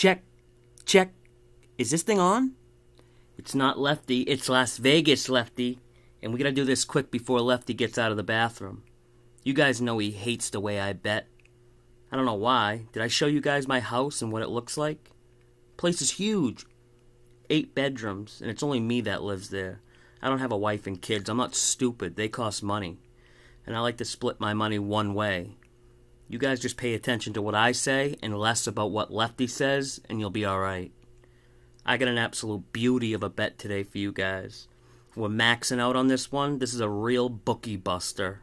Check, check. Is this thing on? It's not Lefty, it's Las Vegas Lefty. And we gotta do this quick before Lefty gets out of the bathroom. You guys know he hates the way I bet. I don't know why. Did I show you guys my house and what it looks like? Place is huge. Eight bedrooms, and it's only me that lives there. I don't have a wife and kids. I'm not stupid. They cost money. And I like to split my money one way. You guys just pay attention to what I say and less about what Lefty says, and you'll be alright. I got an absolute beauty of a bet today for you guys. We're maxing out on this one. This is a real bookie buster.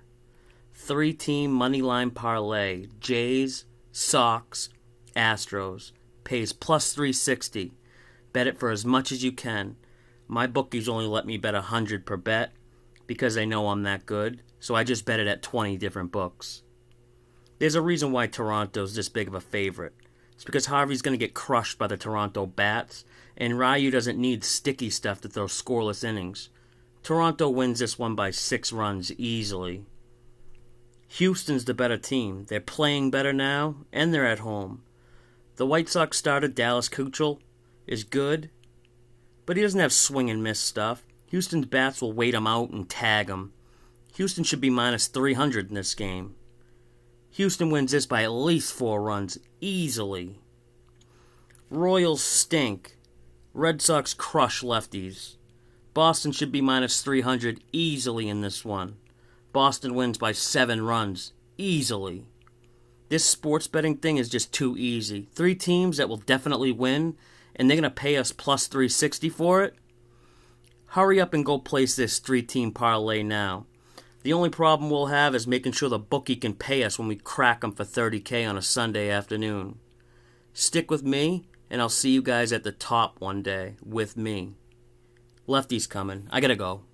Three team money line parlay Jays, Sox, Astros. Pays plus 360. Bet it for as much as you can. My bookies only let me bet 100 per bet because they know I'm that good, so I just bet it at 20 different books. There's a reason why Toronto's this big of a favorite. It's because Harvey's going to get crushed by the Toronto Bats, and Ryu doesn't need sticky stuff to throw scoreless innings. Toronto wins this one by six runs easily. Houston's the better team. They're playing better now, and they're at home. The White Sox starter, Dallas Kuchel, is good, but he doesn't have swing and miss stuff. Houston's bats will wait him out and tag him. Houston should be minus 300 in this game. Houston wins this by at least four runs, easily. Royals stink. Red Sox crush lefties. Boston should be minus 300 easily in this one. Boston wins by seven runs, easily. This sports betting thing is just too easy. Three teams that will definitely win, and they're going to pay us plus 360 for it? Hurry up and go place this three team parlay now. The only problem we'll have is making sure the bookie can pay us when we crack him for 30K on a Sunday afternoon. Stick with me, and I'll see you guys at the top one day with me. Lefty's coming. I gotta go.